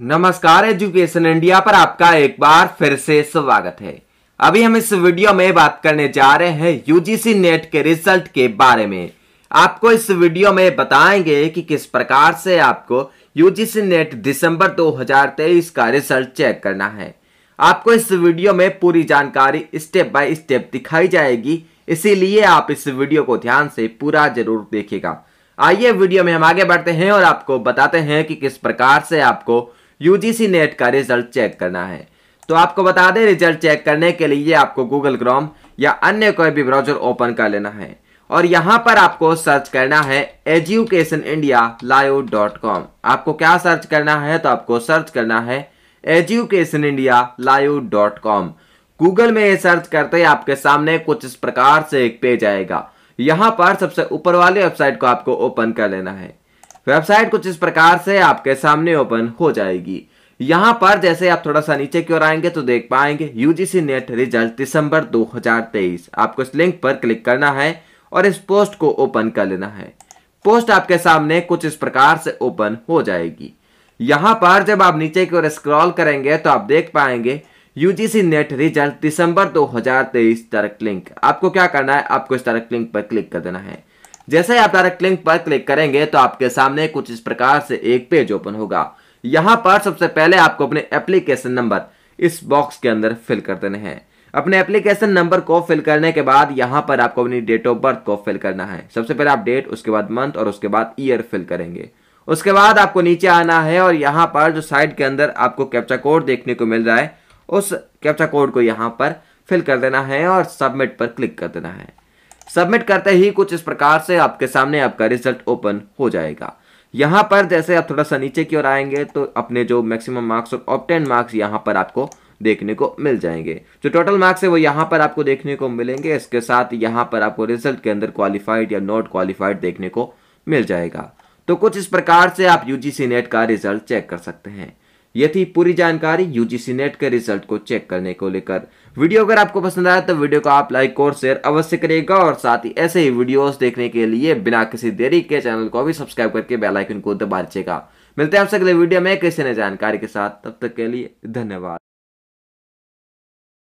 नमस्कार education India पर आपका एक बार फिर से स्वागत है अभी हम इस वीडियो में बात करने जा रहे हैं यूजीसी नेट के रिजल्ट के बारे में आपको इस वीडियो में बताएंगे कि किस प्रकार से आपको यूजीसी नेट दिसंबर 2023 का रिजल्ट चेक करना है आपको इस वीडियो में पूरी जानकारी स्टेप बाय स्टेप दिखाई जाएगी इसीलिए आप इस वीडियो को ध्यान से पूरा जरूर देखेगा आइए वीडियो में हम आगे बढ़ते हैं और आपको बताते हैं कि किस प्रकार से आपको यूजीसी नेट का रिजल्ट चेक करना है तो आपको बता दें रिजल्ट चेक करने के लिए आपको गूगल क्रोम या अन्य कोई भी ब्राउजर ओपन कर लेना है और यहां पर आपको सर्च करना है education India live dot com आपको क्या सर्च करना है तो आपको सर्च करना है education India live dot com Google में ये सर्च करते ही आपके सामने कुछ इस प्रकार से एक पेज आएगा यहाँ पर सबसे ऊपर वाली वेबसाइट को आपको ओपन कर लेना है वेबसाइट कुछ इस प्रकार से आपके सामने ओपन हो जाएगी यहाँ पर जैसे आप थोड़ा सा नीचे की ओर आएंगे तो देख पाएंगे यूजीसी नेट रिजल्ट दिसंबर 2023 आपको इस लिंक पर क्लिक करना है और इस पोस्ट को ओपन कर लेना है पोस्ट आपके सामने कुछ इस प्रकार से ओपन हो जाएगी यहाँ पर जब आप नीचे की ओर स्क्रॉल करेंगे तो आप देख पाएंगे यूजीसी नेट रिजल्ट दिसंबर दो हजार लिंक आपको क्या करना है आपको इस डायरेक्ट लिंक पर क्लिक कर देना है जैसे ही आप डायरेक्ट लिंक पर क्लिक करेंगे तो आपके सामने कुछ इस प्रकार से एक पेज ओपन होगा यहाँ पर सबसे पहले आपको अपने एप्लीकेशन नंबर इस बॉक्स के अंदर फिल कर देने हैं अपने एप्लीकेशन नंबर को फिल करने के बाद यहाँ पर आपको अपनी डेट ऑफ बर्थ को फिल करना है सबसे पहले आप डेट उसके बाद मंथ और उसके बाद ईयर फिल करेंगे उसके बाद आपको नीचे आना है और यहाँ पर जो साइड के अंदर आपको कैप्चा कोड देखने को मिल रहा है उस कैप्चा कोड को यहाँ पर फिल कर देना है और सबमिट पर क्लिक कर देना है सबमिट करते ही कुछ इस प्रकार से आपके सामने आपका रिजल्ट ओपन हो जाएगा यहाँ पर जैसे आप थोड़ा सा नीचे की ओर आएंगे तो अपने जो मैक्सिमम मार्क्स और ऑप्टेन मार्क्स यहाँ पर आपको देखने को मिल जाएंगे जो टोटल मार्क्स है वो यहाँ पर आपको देखने को मिलेंगे इसके साथ यहाँ पर आपको रिजल्ट के अंदर क्वालिफाइड या नॉट क्वालिफाइड देखने को मिल जाएगा तो कुछ इस प्रकार से आप यूजीसी नेट का रिजल्ट चेक कर सकते हैं यह थी पूरी जानकारी यूजीसी नेट के रिजल्ट को चेक करने को लेकर वीडियो अगर आपको पसंद आया तो वीडियो को आप लाइक और शेयर अवश्य करिएगा और साथ ही ऐसे ही वीडियोस देखने के लिए बिना किसी देरी के चैनल को भी सब्सक्राइब करके बेलाइकन को दबा दीजिएगा मिलते हैं आपसे अगले वीडियो में कैसे नई जानकारी के साथ तब तक के लिए धन्यवाद